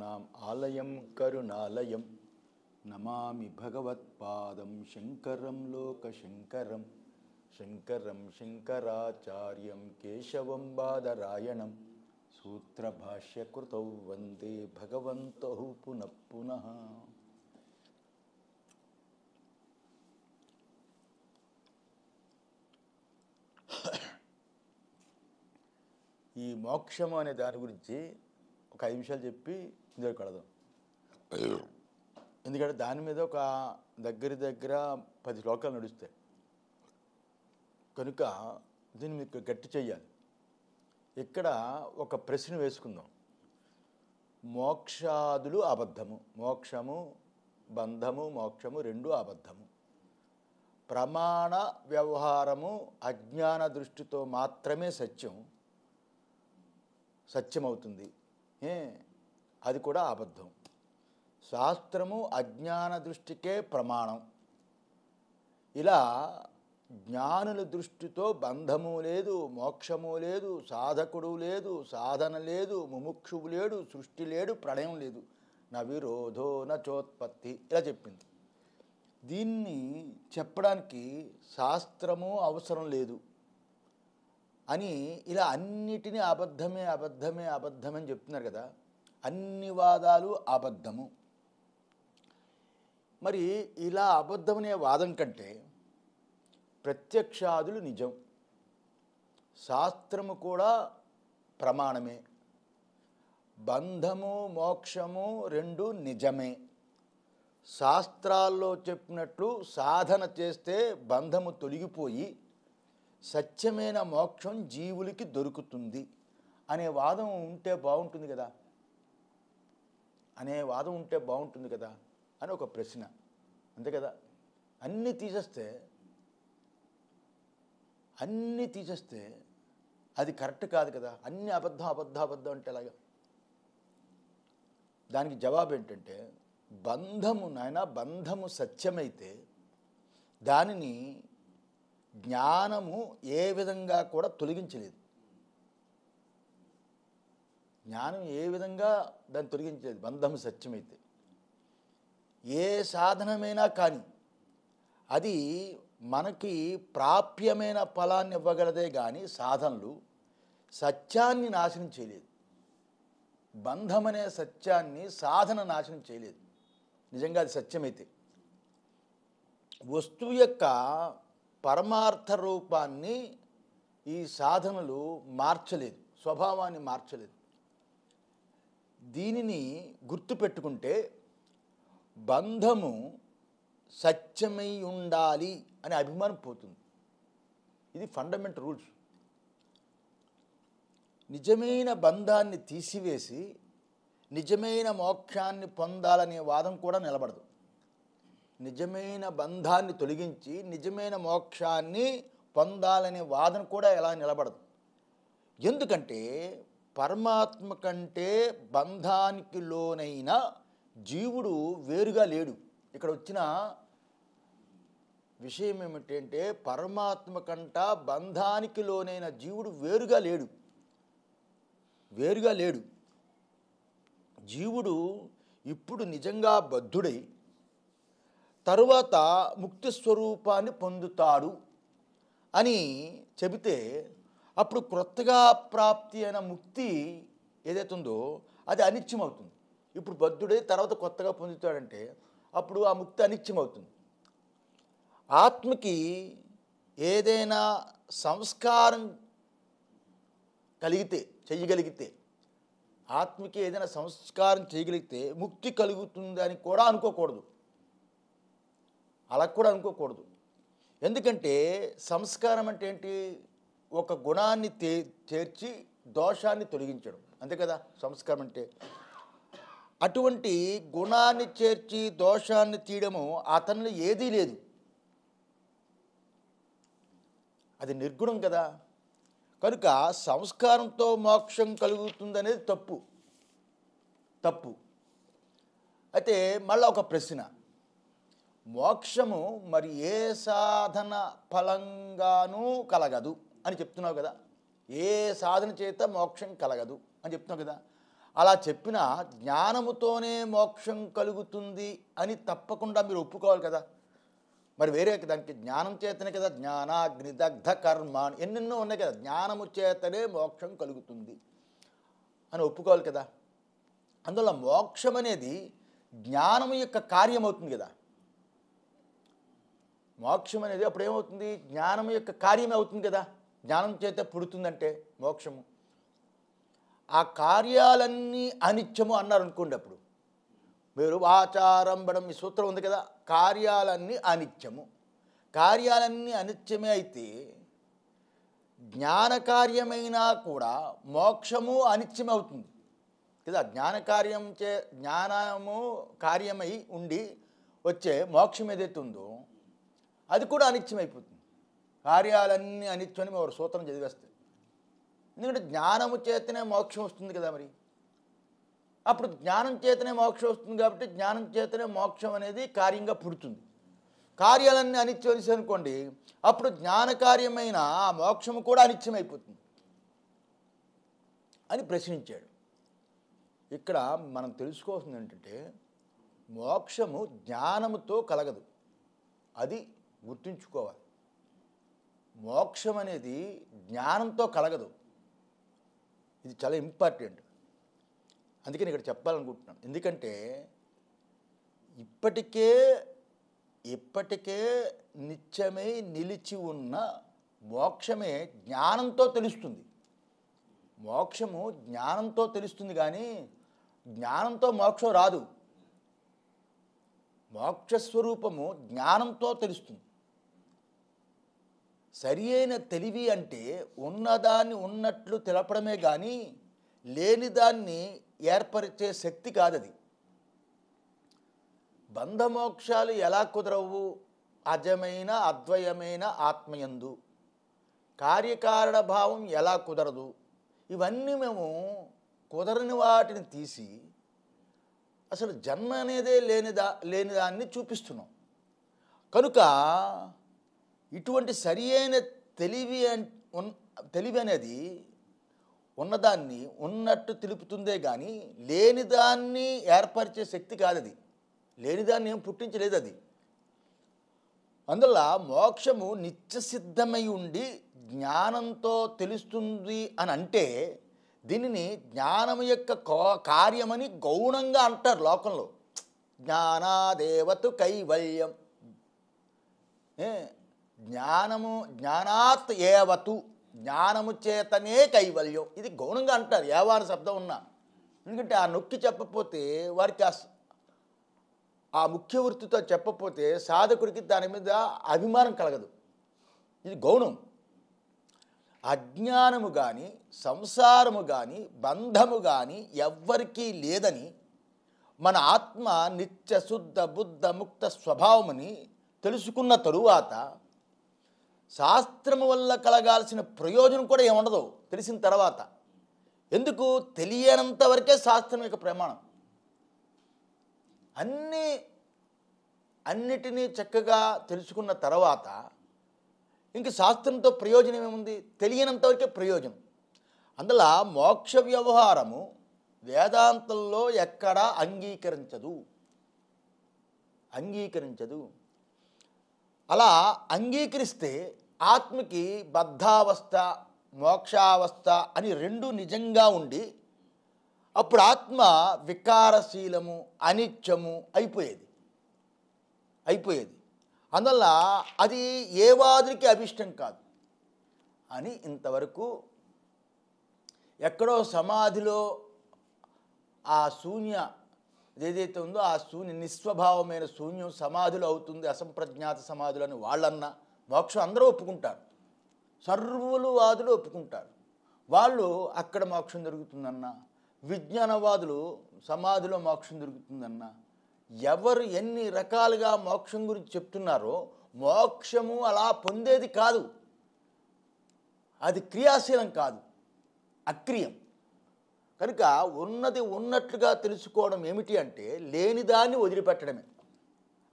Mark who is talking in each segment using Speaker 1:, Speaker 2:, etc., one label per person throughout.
Speaker 1: నాం ఆలయం కరుణాలయం నమామి భగవత్పాదం శంకరం లోక శంకరం శంకరం శంకరాచార్యం కేశవం బాదరాయణం సూత్రభాష్యకృతౌ వందే భగవంతో పునఃపున ఈ మోక్షము అనే దాని గురించి ఒక ఐదు నిమిషాలు చెప్పి ఇందులో కడదాం ఎందుకంటే దాని మీద ఒక దగ్గర దగ్గర పది శ్లోకాలు నడుస్తాయి కనుక దీన్ని మీకు గట్టి చేయాలి ఇక్కడ ఒక ప్రశ్న వేసుకుందాం మోక్షాదులు అబద్ధము మోక్షము బంధము మోక్షము రెండు అబద్ధము ప్రమాణ వ్యవహారము అజ్ఞాన దృష్టితో మాత్రమే సత్యం సత్యమవుతుంది అది కూడా అబద్ధం శాస్త్రము అజ్ఞాన దృష్టికే ప్రమాణం ఇలా జ్ఞానుల దృష్టితో బంధము లేదు మోక్షము లేదు సాధకుడు లేదు సాధన లేదు ముముక్షువు లేడు సృష్టి లేడు ప్రళయం లేదు నా విరోధో నచోత్పత్తి ఇలా చెప్పింది దీన్ని చెప్పడానికి శాస్త్రము అవసరం లేదు అని ఇలా అన్నిటినీ అబద్ధమే అబద్ధమే అబద్ధమని చెప్తున్నారు కదా అన్ని వాదాలు అబద్ధము మరి ఇలా అబద్ధమనే వాదం కంటే ప్రత్యక్షాదులు నిజం శాస్త్రము కూడా ప్రమాణమే బంధము మోక్షము రెండు నిజమే శాస్త్రాల్లో చెప్పినట్లు సాధన చేస్తే బంధము తొలగిపోయి సత్యమైన మోక్షం జీవులకి దొరుకుతుంది అనే వాదం ఉంటే బాగుంటుంది కదా అనే వాదం ఉంటే బాగుంటుంది కదా అని ఒక ప్రశ్న అంతే కదా అన్నీ తీసేస్తే అన్నీ తీసేస్తే అది కరెక్ట్ కాదు కదా అన్ని అబద్ధం అబద్ధం అబద్ధం అంటే అలాగా దానికి జవాబు ఏంటంటే బంధము నాయన బంధము సత్యమైతే దానిని జ్ఞానము ఏ విధంగా కూడా తొలగించలేదు జ్ఞానం ఏ విధంగా దాన్ని తొలగించలేదు బంధం సత్యమైతే ఏ సాధనమైనా కానీ అది మనకి ప్రాప్యమైన ఫలాన్ని ఇవ్వగలదే కానీ సాధనలు సత్యాన్ని నాశనం చేయలేదు బంధమనే సత్యాన్ని సాధన నాశనం చేయలేదు నిజంగా అది సత్యమైతే వస్తువు యొక్క పరమార్థ రూపాన్ని ఈ సాధనలు మార్చలేదు స్వభావాన్ని మార్చలేదు దీనిని గుర్తుపెట్టుకుంటే బంధము సత్యమై ఉండాలి అనే అభిమానం పోతుంది ఇది ఫండమెంటల్ రూల్స్ నిజమైన బంధాన్ని తీసివేసి నిజమైన మోక్షాన్ని పొందాలనే వాదం కూడా నిలబడదు నిజమైన బంధాన్ని తొలగించి నిజమైన మోక్షాన్ని పొందాలనే వాదన కూడా ఎలా నిలబడదు ఎందుకంటే పరమాత్మ కంటే బంధానికి లోనైన జీవుడు వేరుగా లేడు ఇక్కడ వచ్చిన విషయం ఏమిటంటే పరమాత్మ కంట బంధానికి లోనైన జీవుడు వేరుగా లేడు వేరుగా లేడు జీవుడు ఇప్పుడు నిజంగా బద్ధుడై తరువాత ముక్తి స్వరూపాన్ని పొందుతారు అని చెబితే అప్పుడు క్రొత్తగా ప్రాప్తి అయిన ముక్తి ఏదైతే ఉందో అది అనిత్యం అవుతుంది ఇప్పుడు బద్ధుడే తర్వాత కొత్తగా పొందుతాడంటే అప్పుడు ఆ ముక్తి అనిత్యం అవుతుంది ఆత్మకి ఏదైనా సంస్కారం కలిగితే చేయగలిగితే ఆత్మకి ఏదైనా సంస్కారం చేయగలిగితే ముక్తి కలుగుతుందని కూడా అనుకోకూడదు అలా కూడా అనుకోకూడదు ఎందుకంటే సంస్కారం అంటే ఏంటి ఒక గుణాన్ని తే చేర్చి దోషాన్ని తొలగించడం అంతే కదా సంస్కారం అంటే అటువంటి గుణాన్ని చేర్చి దోషాన్ని తీయడము అతనిలో ఏదీ లేదు అది నిర్గుణం కదా కనుక సంస్కారంతో మోక్షం కలుగుతుందనేది తప్పు తప్పు అయితే మళ్ళీ ఒక ప్రశ్న మోక్షము మరి ఏ సాధన ఫలంగానూ కలగదు అని చెప్తున్నావు కదా ఏ సాధన చేత మోక్షం కలగదు అని చెప్తున్నావు కదా అలా చెప్పిన జ్ఞానముతోనే మోక్షం కలుగుతుంది అని తప్పకుండా మీరు ఒప్పుకోవాలి కదా మరి వేరే దానికి జ్ఞానం చేతనే కదా జ్ఞానాగ్ని దగ్ధ కర్మ ఎన్నెన్నో ఉన్నాయి కదా జ్ఞానము చేతనే మోక్షం కలుగుతుంది అని ఒప్పుకోవాలి కదా అందువల్ల మోక్షం అనేది జ్ఞానం యొక్క కార్యమవుతుంది కదా మోక్షం అనేది అప్పుడు ఏమవుతుంది జ్ఞానం యొక్క కార్యం అవుతుంది కదా జ్ఞానం చేత పుడుతుందంటే మోక్షము ఆ కార్యాలన్నీ అనిత్యము అన్నారు అనుకోండి అప్పుడు మీరు వాచారంభడం ఈ సూత్రం ఉంది కదా కార్యాలన్నీ అనిత్యము కార్యాలన్నీ అనిత్యమే అయితే జ్ఞానకార్యమైనా కూడా మోక్షము అనిత్యమవుతుంది కదా జ్ఞానకార్యం చే జ్ఞానము కార్యమై ఉండి వచ్చే మోక్షం ఏదైతే ఉందో అది కూడా అనిత్యం అయిపోతుంది కార్యాలన్నీ అనిత్యమని మేము సూత్రం చదివేస్తాం ఎందుకంటే జ్ఞానము చేతనే మోక్షం వస్తుంది కదా మరి అప్పుడు జ్ఞానం చేతనే మోక్షం వస్తుంది కాబట్టి జ్ఞానం చేతనే మోక్షం అనేది కార్యంగా పుడుతుంది కార్యాలన్నీ అనిత్యవలసి అనుకోండి అప్పుడు జ్ఞానకార్యమైన ఆ మోక్షము కూడా అనిత్యం అయిపోతుంది అని ప్రశ్నించాడు ఇక్కడ మనం తెలుసుకోవాల్సింది ఏంటంటే మోక్షము జ్ఞానముతో కలగదు అది గుర్తుంచుకోవాలి మోక్షం అనేది జ్ఞానంతో కలగదు ఇది చాలా ఇంపార్టెంట్ అందుకని ఇక్కడ చెప్పాలనుకుంటున్నాను ఎందుకంటే ఇప్పటికే ఇప్పటికే నిత్యమై నిలిచి ఉన్న మోక్షమే జ్ఞానంతో తెలుస్తుంది మోక్షము జ్ఞానంతో తెలుస్తుంది కానీ జ్ఞానంతో మోక్షం రాదు మోక్షస్వరూపము జ్ఞానంతో తెలుస్తుంది సరి అయిన తెలివి అంటే ఉన్నదాన్ని ఉన్నట్లు తెలపడమే కానీ లేని దాన్ని ఏర్పరిచే శక్తి కాదది బంధమోక్షాలు ఎలా కుదరవు అజమైన అద్వయమైన ఆత్మయందు కార్యకారణ భావం ఎలా కుదరదు ఇవన్నీ మేము కుదరని వాటిని తీసి అసలు జన్మ అనేదే లేనిదా లేనిదాన్ని చూపిస్తున్నాం కనుక ఇటువంటి సరి అయిన తెలివి తెలివి అనేది ఉన్నదాన్ని ఉన్నట్టు తెలుపుతుందే కానీ లేనిదాన్ని ఏర్పరిచే శక్తి కాదు అది లేనిదాన్ని ఏం పుట్టించలేదు అది అందువల్ల మోక్షము నిత్యసిద్ధమై ఉండి జ్ఞానంతో తెలుస్తుంది అని అంటే దీనిని జ్ఞానం యొక్క కార్యమని గౌణంగా అంటారు లోకంలో జ్ఞానాదేవతు కైవల్యం జ్ఞానము జ్ఞానాత్ ఏవతు జ్ఞానము చేతనే కైవల్యం ఇది గౌణంగా అంటారు ఏవారు శబ్దం ఉన్నా ఎందుకంటే ఆ నొక్కి చెప్పపోతే వారికి ఆ ఆ ముఖ్య వృత్తితో చెప్పపోతే సాధకుడికి దాని మీద అభిమానం కలగదు ఇది గౌణం అజ్ఞానము కానీ సంసారము కానీ బంధము కానీ ఎవ్వరికీ లేదని మన ఆత్మ నిత్య శుద్ధ బుద్ధ ముక్త స్వభావమని తెలుసుకున్న తరువాత శాస్త్రము వల్ల కలగాల్సిన ప్రయోజనం కూడా ఏముండదు తెలిసిన తర్వాత ఎందుకు తెలియనంత వరకే శాస్త్రం యొక్క ప్రమాణం అన్నీ అన్నిటినీ చక్కగా తెలుసుకున్న తర్వాత ఇంక శాస్త్రంతో ప్రయోజనం ఏముంది తెలియనంత వరకే ప్రయోజనం అందులో మోక్ష వ్యవహారము వేదాంతంలో ఎక్కడా అంగీకరించదు అంగీకరించదు అలా అంగీకరిస్తే ఆత్మకి బద్ధావస్థ మోక్షావస్థ అని రెండు నిజంగా ఉండి అప్పుడు ఆత్మ వికారశీలము అనిత్యము అయిపోయేది అయిపోయేది అందువల్ల అది ఏ వాదులకి అభిష్టం కాదు అని ఇంతవరకు ఎక్కడో సమాధిలో ఆ శూన్య ఏదైతే ఉందో ఆ శూన్య నిస్వభావమైన శూన్యం సమాధులు అవుతుంది అసంప్రజ్ఞాత సమాధులు అని వాళ్ళన్నా మోక్షం అందరూ ఒప్పుకుంటారు సర్వులు వాదులు ఒప్పుకుంటారు వాళ్ళు అక్కడ మోక్షం దొరుకుతుందన్న విజ్ఞానవాదులు సమాధిలో మోక్షం దొరుకుతుందన్న ఎవరు ఎన్ని రకాలుగా మోక్షం గురించి చెప్తున్నారో మోక్షము అలా పొందేది కాదు అది క్రియాశీలం కాదు అక్రియం కనుక ఉన్నది ఉన్నట్లుగా తెలుసుకోవడం ఏమిటి అంటే లేనిదాన్ని వదిలిపెట్టడమే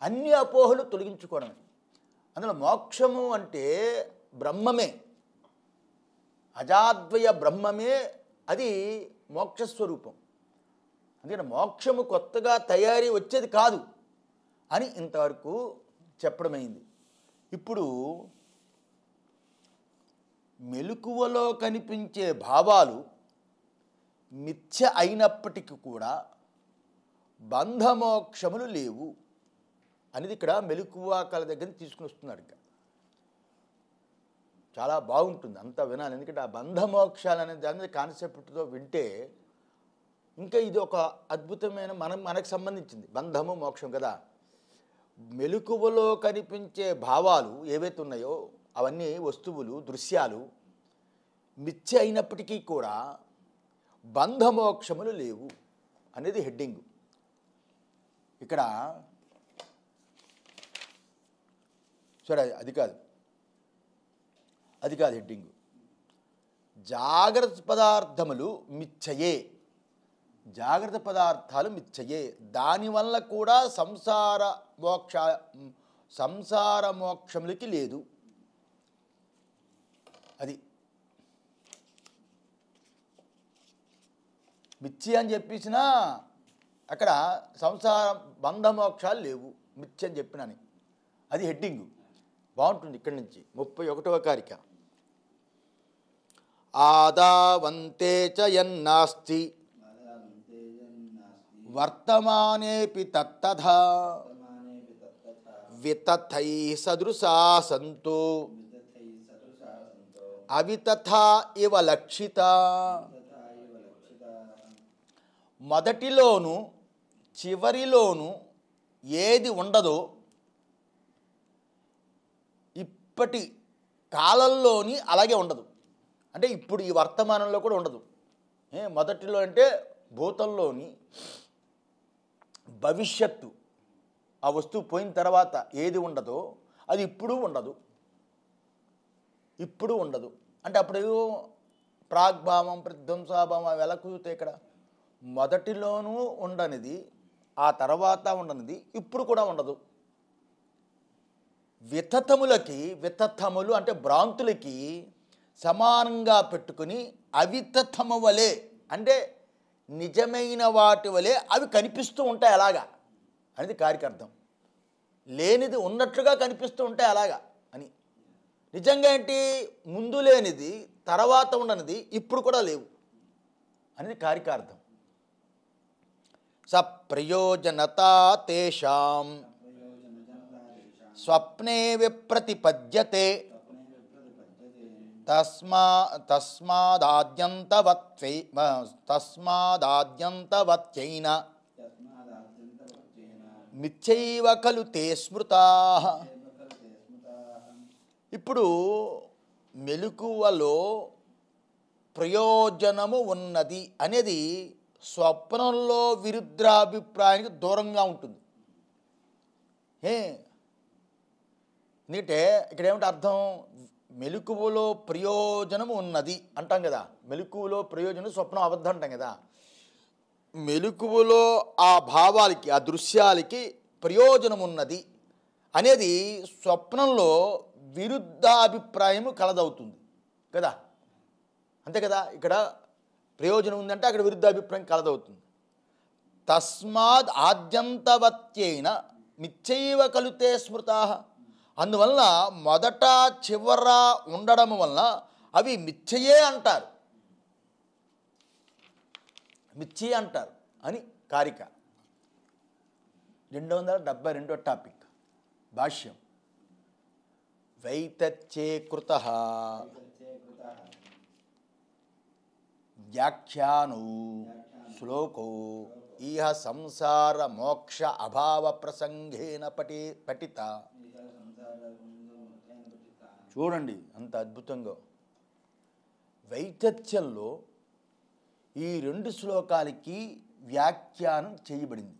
Speaker 1: అన్ని అపోహలు తొలగించుకోవడమే అందులో మోక్షము అంటే బ్రహ్మమే అజాద్వయ బ్రహ్మమే అది మోక్షస్వరూపం అందుకని మోక్షము కొత్తగా తయారీ వచ్చేది కాదు అని ఇంతవరకు చెప్పడమైంది ఇప్పుడు మెలకువలో కనిపించే భావాలు మిథ్య అయినప్పటికీ కూడా బంధమోక్షములు లేవు అనేది ఇక్కడ మెలకువ దగ్గర తీసుకుని వస్తున్నాడు ఇంకా చాలా బాగుంటుంది అంతా వినాలి ఎందుకంటే ఆ బంధమోక్షాలు అనే దాని మీద కాన్సెప్ట్తో వింటే ఇంకా ఇది ఒక అద్భుతమైన మనం మనకు సంబంధించింది బంధము మోక్షం కదా మెలకువలో కనిపించే భావాలు ఏవైతే ఉన్నాయో అవన్నీ వస్తువులు దృశ్యాలు మిథ్య అయినప్పటికీ కూడా బంధమోక్షములు లేవు అనేది హెడ్డింగ్ ఇక్కడ సరే అది కాదు అది కాదు హెడ్డింగ్ జాగ్రత్త పదార్థములు మిచ్చయే జాగ్రత్త పదార్థాలు మిచ్చయే దానివల్ల కూడా సంసార మోక్ష సంసార మోక్షములకి లేదు అది మిచ్చి అని చెప్పేసిన అక్కడ సంసార బంధమోక్షాలు లేవు మిచ్చి అని చెప్పినని అది హెడ్డింగు బాగుంటుంది ఇక్కడి నుంచి ముప్పై ఒకటవ కారిక ఆదావంతే చయన్నాస్తి వర్తమానేపి తత్తథా వితథై సదృశా సంతు అవితథా ఇవ లక్షిత మొదటిలోను చివరిలోను ఏది ఉండదో ఇప్పటి కాలంలోని అలాగే ఉండదు అంటే ఇప్పుడు ఈ వర్తమానంలో కూడా ఉండదు మొదటిలో అంటే భూతంలోని భవిష్యత్తు ఆ వస్తువు పోయిన తర్వాత ఏది ఉండదో అది ఇప్పుడు ఉండదు ఇప్పుడు ఉండదు అంటే అప్పుడు ప్రాగ్భావం ప్రధ్వంసాభావం అవి ఎలా కుదురుతాయి ఇక్కడ మొదటిలోనూ ఉండనిది ఆ తర్వాత ఉండనిది ఇప్పుడు కూడా ఉండదు వితతములకి వితతములు అంటే భ్రాంతులకి సమానంగా పెట్టుకుని అవితతము వలె అంటే నిజమైన వాటి వలె అవి కనిపిస్తూ ఉంటాయి అలాగా అనేది కార్యకర్థం లేనిది ఉన్నట్లుగా కనిపిస్తూ ఉంటాయి అలాగా అని నిజంగా ఏంటి ముందు లేనిది తర్వాత ఉండనిది ఇప్పుడు కూడా లేవు అనేది కార్యకార్థం స ప్రయోజనత తేషాం స్వప్నే విప్రతిపద్యతే తస్మా తస్మాదాద్యంతవత్వై తస్మాదాద్యంతవత్యైన మిథ్యైవ ఖలు తే స్మృతా ఇప్పుడు మెలకువలో ప్రయోజనము ఉన్నది అనేది స్వప్నంలో విరుద్ధాభిప్రాయానికి దూరంగా ఉంటుంది ఏ నీటే ఇక్కడ ఏమిటి అర్థం మెలకువలో ప్రయోజనము ఉన్నది అంటాం కదా మెలకువలో ప్రయోజనం స్వప్నం అబద్ధం అంటాం కదా మెలకువలో ఆ భావాలకి ఆ దృశ్యాలకి ప్రయోజనం ఉన్నది అనేది స్వప్నంలో విరుద్ధాభిప్రాయం కలదవుతుంది కదా అంతే కదా ఇక్కడ ప్రయోజనం ఉందంటే అక్కడ విరుద్ధాభిప్రాయం కలదవుతుంది తస్మాద్ ఆద్యంతవత్యైన నిత్యైవ కలితే స్మృతా అందువలన మొదట చివర ఉండడం వలన అవి మిథ్యయే అంటారు మిర్చి అంటారు అని కారిక రెండు వందల డెబ్బై రెండో టాపిక్ భాష్యం వైతచ్చే కృత వ్యాఖ్యానో శ్లోకో ఇహ సంసార మోక్ష అభావ ప్రసంగేన పటి పఠిత చూడండి అంత అద్భుతంగా వైతథ్యంలో ఈ రెండు శ్లోకాలకి వ్యాఖ్యానం చేయబడింది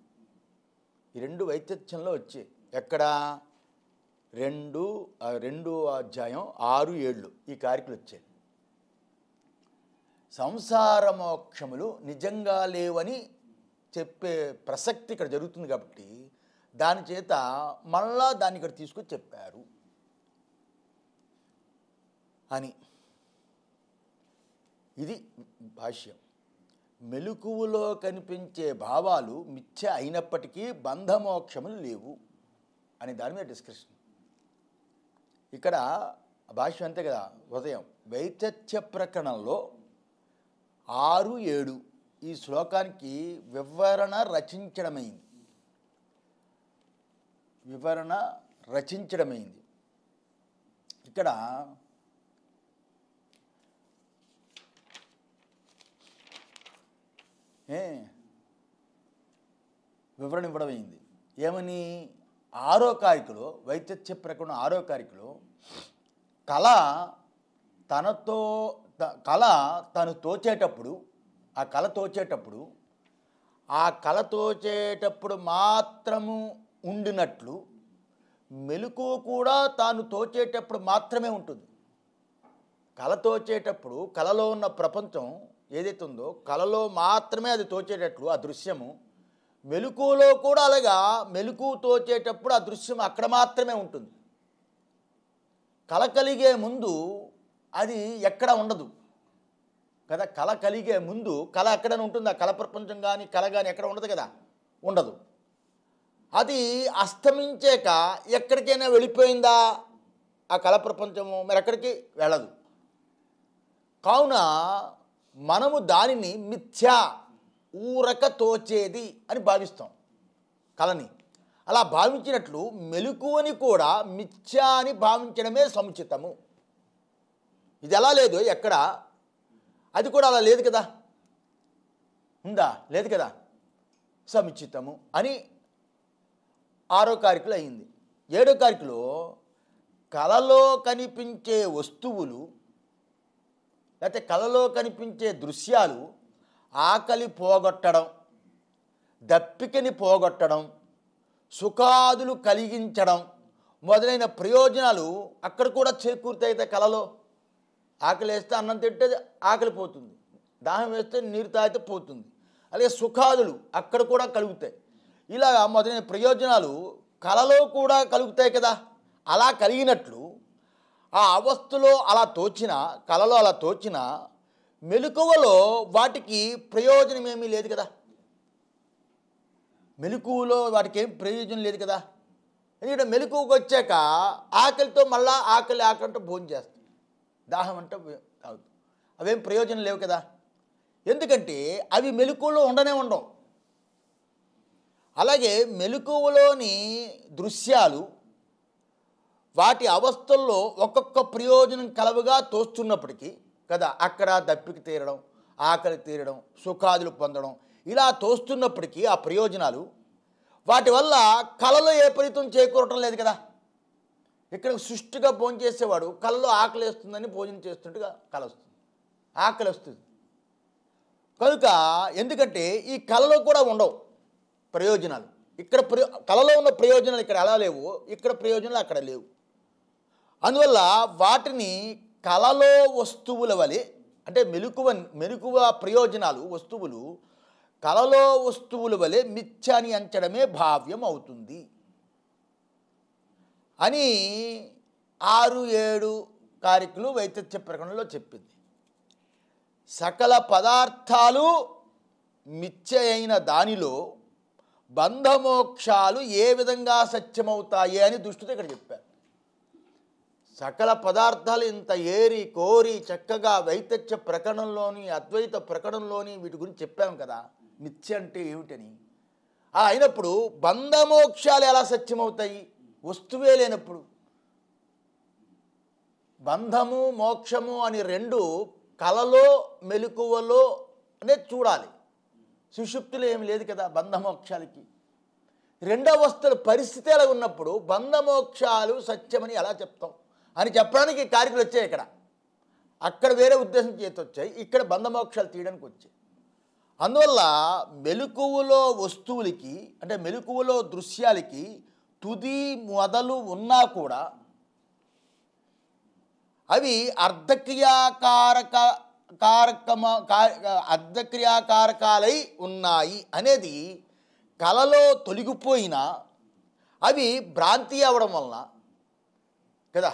Speaker 1: ఈ రెండు వైతథ్యంలో వచ్చాయి ఎక్కడా రెండు రెండో అధ్యాయం ఆరు ఏళ్ళు ఈ కారికలు వచ్చాయి సంసార మోక్షములు నిజంగా లేవని చెప్పే ప్రసక్తి ఇక్కడ జరుగుతుంది కాబట్టి దాని చేత మళ్ళా దాన్ని ఇక్కడ తీసుకొచ్చి చెప్పారు అని ఇది భాష్యం మెలకువలో కనిపించే భావాలు మిథ్య అయినప్పటికీ బంధమోక్షములు లేవు అనే దాని మీద డిస్కషన్ ఇక్కడ భాష్యం అంతే కదా ఉదయం వైతథ్య ప్రకరణంలో ఆరు ఏడు ఈ శ్లోకానికి వివరణ రచించడమైంది వివరణ రచించడమైంది ఇక్కడ వివరణ ఇవ్వడమైంది ఏమని ఆరో కారికలో వైద్య ప్రకటన ఆరో కళ తనతో కళ తను తోచేటప్పుడు ఆ కళ తోచేటప్పుడు ఆ కళ తోచేటప్పుడు మాత్రము ఉండినట్లు మెలుకు కూడా తాను తోచేటప్పుడు మాత్రమే ఉంటుంది కళ తోచేటప్పుడు కళలో ఉన్న ప్రపంచం ఏదైతే ఉందో కళలో మాత్రమే అది తోచేటట్లు ఆ దృశ్యము మెలుకులో కూడా అలాగా మెలుకు తోచేటప్పుడు ఆ దృశ్యం అక్కడ మాత్రమే ఉంటుంది కళ కలిగే ముందు అది ఎక్కడ ఉండదు కదా కళ కలిగే ముందు కళ ఎక్కడైనా ఉంటుంది ఆ కళ ప్రపంచం కానీ కళ కానీ ఎక్కడ ఉండదు కదా ఉండదు అది అస్తమించాక ఎక్కడికైనా వెళ్ళిపోయిందా ఆ కళ ప్రపంచము మరి ఎక్కడికి వెళ్ళదు కావున మనము దానిని మిథ్యా ఊరక తోచేది అని భావిస్తాం కళని అలా భావించినట్లు మెలకువని కూడా మిథ్యా అని భావించడమే సముచితము ఇది ఎలా లేదు ఎక్కడ అది కూడా అలా లేదు కదా ఉందా లేదు కదా సముచితము అని ఆరో కారికలు అయింది ఏడో కారికలో కళలో కనిపించే వస్తువులు లేకపోతే కళలో కనిపించే దృశ్యాలు ఆకలి పోగొట్టడం దప్పికని పోగొట్టడం సుఖాదులు కలిగించడం మొదలైన ప్రయోజనాలు అక్కడ కూడా చేకూరుతాయితే కళలో ఆకలి వేస్తే అన్నం తింటే ఆకలి పోతుంది దాహం వేస్తే నీరు తాగితే పోతుంది అలాగే సుఖాదులు అక్కడ కూడా కలుగుతాయి ఇలాగ మొదలైన ప్రయోజనాలు కళలో కూడా కలుగుతాయి కదా అలా కలిగినట్లు ఆ అవస్థలో అలా తోచిన కళలో అలా తోచిన మెలుకువలో వాటికి ప్రయోజనం ఏమీ లేదు కదా మెలుకువలో వాటికి ఏం ప్రయోజనం లేదు కదా ఎందుకంటే మెలుకువకు వచ్చాక ఆకలితో మళ్ళా ఆకలి ఆకలితో భోజనం చేస్తుంది దాహం అంటే అవేం ప్రయోజనం లేవు కదా ఎందుకంటే అవి మెలుకువలో ఉండనే ఉండవు అలాగే మెలకువలోని దృశ్యాలు వాటి అవస్థల్లో ఒక్కొక్క ప్రయోజనం కలవగా తోస్తున్నప్పటికీ కదా అక్కడ దప్పికి తీరడం ఆకలి తీరడం సుఖాదులు పొందడం ఇలా తోస్తున్నప్పటికీ ఆ ప్రయోజనాలు వాటి వల్ల కళలో ఏ ఫలితం చేకూరటం లేదు కదా ఇక్కడ సృష్టిగా భోజనం చేసేవాడు కళలో ఆకలి వేస్తుందని భోజనం చేస్తుండగా కళ వస్తుంది ఆకలి వస్తుంది కనుక ఎందుకంటే ఈ కళలో కూడా ఉండవు ప్రయోజనాలు ఇక్కడ ప్రయో కళలో ఉన్న ప్రయోజనాలు ఇక్కడ ఎలా లేవు ఇక్కడ ప్రయోజనాలు అక్కడ లేవు అందువల్ల వాటిని కళలో వస్తువుల వలె అంటే మెలుకువ మెలుకువ ప్రయోజనాలు వస్తువులు కళలో వస్తువుల వలె మిథ్యాని అంచడమే భావ్యం అవుతుంది అని ఆరు ఏడు కారికలు వైతథ్య ప్రకటనలో చెప్పింది సకల పదార్థాలు మిథ్య అయిన దానిలో బంధమోక్షాలు ఏ విధంగా సత్యమవుతాయి అని దుష్టితో ఇక్కడ చెప్పారు సకల పదార్థాలు ఇంత ఏరి కోరి చక్కగా వైతత్య ప్రకరణంలోని అద్వైత ప్రకరణంలోని వీటి గురించి చెప్పాం కదా నిత్య అంటే ఏమిటని అయినప్పుడు బంధమోక్షాలు ఎలా సత్యమవుతాయి వస్తువే లేనప్పుడు బంధము మోక్షము అని రెండు కలలో మెలుకువలో అనేది చూడాలి సుషుప్తులు ఏమి లేదు కదా బంధమోక్షాలకి రెండవ వస్తువుల పరిస్థితి ఎలా ఉన్నప్పుడు బంధమోక్షాలు సత్యమని ఎలా చెప్తాం అని చెప్పడానికి కార్యకులు వచ్చాయి ఇక్కడ అక్కడ వేరే ఉద్దేశం చేతి వచ్చాయి ఇక్కడ బంధమోక్షాలు తీయడానికి వచ్చాయి అందువల్ల మెలకువలో వస్తువులకి అంటే మెలుకువలో దృశ్యాలకి తుది మొదలు ఉన్నా కూడా అవి అర్ధక్రియాకారక కార్యక్రమ అర్ధక్రియాకారకాలై ఉన్నాయి అనేది కళలో తొలగిపోయినా అవి భ్రాంతి అవ్వడం వలన కదా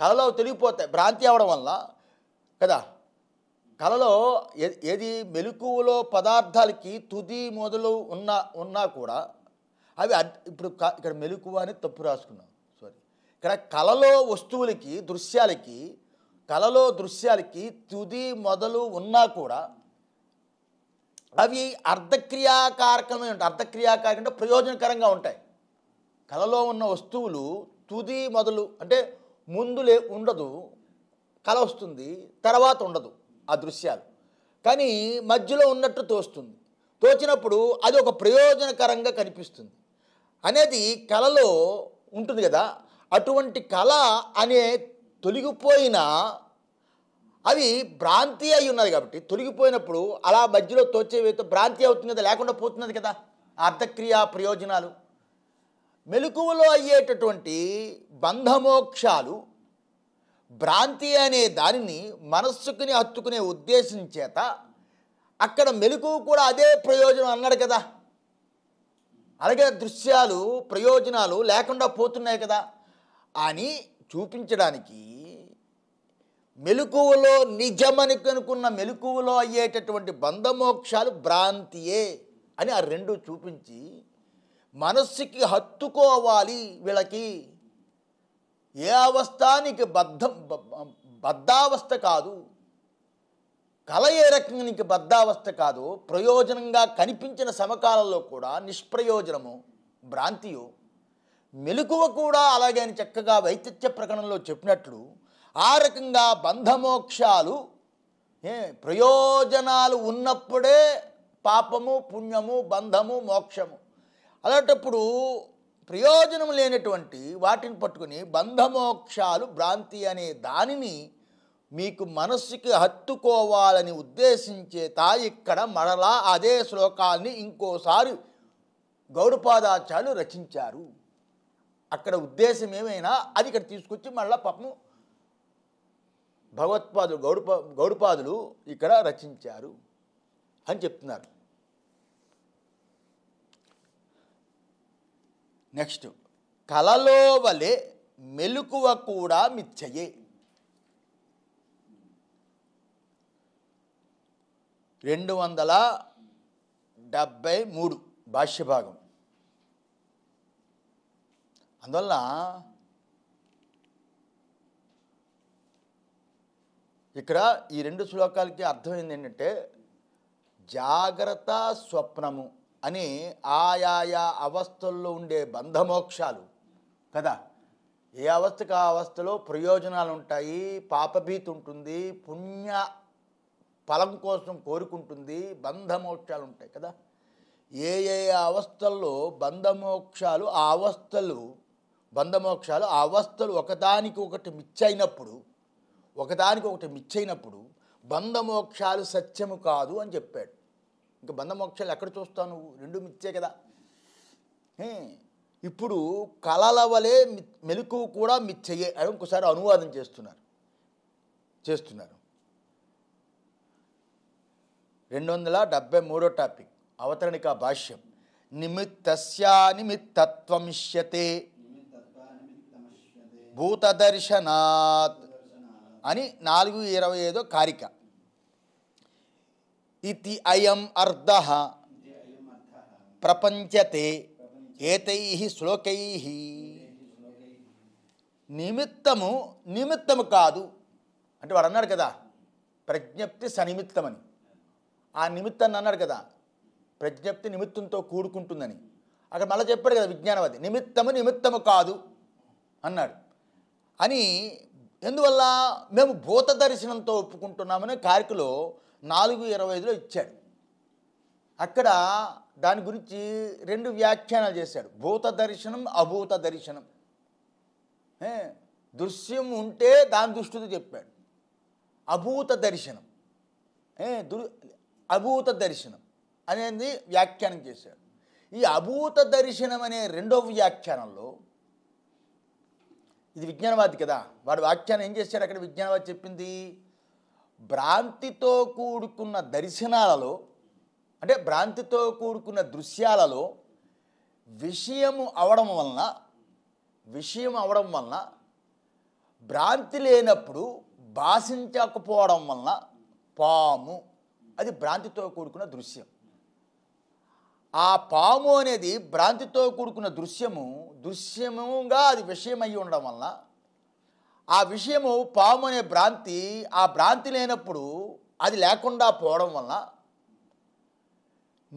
Speaker 1: కళలో తొలగిపోతాయి భ్రాంతి అవ్వడం వలన కదా కళలో ఏది మెలకువలో పదార్థాలకి తుది మొదలు ఉన్న ఉన్నా కూడా అవి ఇప్పుడు ఇక్కడ మెలకువ అని తప్పు రాసుకున్నాం సారీ ఇక్కడ కళలో వస్తువులకి దృశ్యాలకి కళలో దృశ్యాలకి తుది మొదలు ఉన్నా కూడా అవి అర్ధక్రియాకారకమే ఉంటాయి అర్ధక్రియాకారక అంటే ప్రయోజనకరంగా ఉంటాయి కళలో ఉన్న వస్తువులు తుది మొదలు అంటే ముందు లే ఉండదు కళ వస్తుంది తర్వాత ఉండదు ఆ దృశ్యాలు కానీ మధ్యలో ఉన్నట్టు తోస్తుంది తోచినప్పుడు అది ఒక ప్రయోజనకరంగా కనిపిస్తుంది అనేది కళలో ఉంటుంది కదా అటువంటి కళ అనే తొలగిపోయినా అవి భ్రాంతి అయి ఉన్నది కాబట్టి తొలగిపోయినప్పుడు అలా మధ్యలో తోచేవేతో భ్రాంతి అవుతుంది కదా లేకుండా పోతున్నది కదా అర్థక్రియా ప్రయోజనాలు మెలకువలో అయ్యేటటువంటి బంధమోక్షాలు భ్రాంతి అనే దానిని మనస్సుకుని హత్తుకునే ఉద్దేశం చేత అక్కడ మెలకువ కూడా అదే ప్రయోజనం అన్నాడు కదా అలాగే దృశ్యాలు ప్రయోజనాలు లేకుండా పోతున్నాయి కదా అని చూపించడానికి మెలకువలో నిజమని అనుకున్న మెలకువలో అయ్యేటటువంటి బంధమోక్షాలు భ్రాంతియే అని ఆ రెండు చూపించి మనస్సుకి హత్తుకోవాలి వీళ్ళకి ఏ అవస్థానికి నీకు బద్ధావస్థ కాదు కల ఏ రకానికి బద్ధావస్థ కాదు ప్రయోజనంగా కనిపించిన సమకాలంలో కూడా నిష్ప్రయోజనము భ్రాంతియో మెలకువ కూడా అలాగే అని చక్కగా వైద్య ప్రకటనలో చెప్పినట్లు ఆ రకంగా బంధమోక్షాలు ప్రయోజనాలు ఉన్నప్పుడే పాపము పుణ్యము బంధము మోక్షము అలాంటప్పుడు ప్రయోజనం లేనటువంటి వాటిని పట్టుకుని బంధమోక్షాలు భ్రాంతి అనే దానిని మీకు మనస్సుకి హత్తుకోవాలని ఉద్దేశించే తా ఇక్కడ మరలా అదే శ్లోకాల్ని ఇంకోసారి గౌడపాదాచార్యులు రచించారు అక్కడ ఉద్దేశం ఏమైనా అది ఇక్కడ తీసుకొచ్చి మళ్ళీ పాపం భగవత్పాదులు గౌడప గౌడపాదులు ఇక్కడ రచించారు అని చెప్తున్నారు నెక్స్ట్ కలలో వలె మెలుకువ కూడా మిచ్చయే రెండు వందల డెబ్భై మూడు భాష్యభాగం అందువల్ల ఇక్కడ ఈ రెండు శ్లోకాలకి అర్థమైంది ఏంటంటే జాగ్రత్త స్వప్నము అని ఆయా అవస్థల్లో ఉండే బంధమోక్షాలు కదా ఏ అవస్థకు ఆ అవస్థలో ప్రయోజనాలు ఉంటాయి పాపభీతి ఉంటుంది పుణ్య ఫలం కోసం కోరుకుంటుంది బంధమోక్షాలు ఉంటాయి కదా ఏ ఏ అవస్థల్లో బంధమోక్షాలు ఆ అవస్థలు బంధమోక్షాలు ఆ అవస్థలు ఒకదానికి ఒకటి మిచ్చైనప్పుడు ఒకదానికి ఒకటి మిచ్చైనప్పుడు బంధమోక్షాలు సత్యము కాదు అని చెప్పాడు ఇంకా బంధమోక్షాలు ఎక్కడ చూస్తావు నువ్వు రెండు మిచ్చే కదా ఇప్పుడు కళల వలె మెలకు కూడా మిచ్చయ్యే అని ఇంకోసారి అనువాదం చేస్తున్నారు చేస్తున్నారు రెండు వందల డెబ్బై మూడో టాపిక్ అవతరణిక భాష్యం నిమిత్తస్యా నిమిత్తత్వమిష్యతే భూతదర్శనాత్ అని నాలుగు ఇరవై ఐదో కారిక ఇది అయం అర్ధ ప్రపంచతే ఏతై శ్లోకై నిమిత్తము నిమిత్తము కాదు అంటే వాడు అన్నాడు కదా ప్రజ్ఞప్తి సనిమిత్తమని ఆ నిమిత్తాన్ని అన్నాడు కదా ప్రజ్ఞప్తి నిమిత్తంతో కూడుకుంటుందని అక్కడ మళ్ళీ చెప్పాడు కదా విజ్ఞానవాది నిమిత్తము నిమిత్తము కాదు అన్నాడు అని ఎందువల్ల మేము భూత దర్శనంతో ఒప్పుకుంటున్నామని కారికలో నాలుగు ఇరవై ఐదులో ఇచ్చాడు అక్కడ దాని గురించి రెండు వ్యాఖ్యానాలు చేశాడు భూత దర్శనం అభూత దర్శనం దృశ్యం ఉంటే దాని దృష్టితో చెప్పాడు అభూత దర్శనం అభూత దర్శనం అనేది వ్యాఖ్యానం చేశాడు ఈ అభూత దర్శనం అనే రెండవ వ్యాఖ్యానంలో ఇది విజ్ఞానవాది కదా వాడు వాక్యాన్ని ఏం చేశాడు అక్కడ విజ్ఞానవాది చెప్పింది భ్రాంతితో కూడుకున్న దర్శనాలలో అంటే భ్రాంతితో కూడుకున్న దృశ్యాలలో విషయము అవడం వలన విషయం అవడం వలన భ్రాంతి లేనప్పుడు భాషించకపోవడం వలన పాము అది భ్రాంతితో కూడుకున్న దృశ్యం ఆ పాము అనేది భ్రాంతితో కూడుకున్న దృశ్యము దృశ్యముగా అది విషయమై ఉండడం వలన ఆ విషయము పాము అనే భ్రాంతి ఆ భ్రాంతి లేనప్పుడు అది లేకుండా పోవడం వలన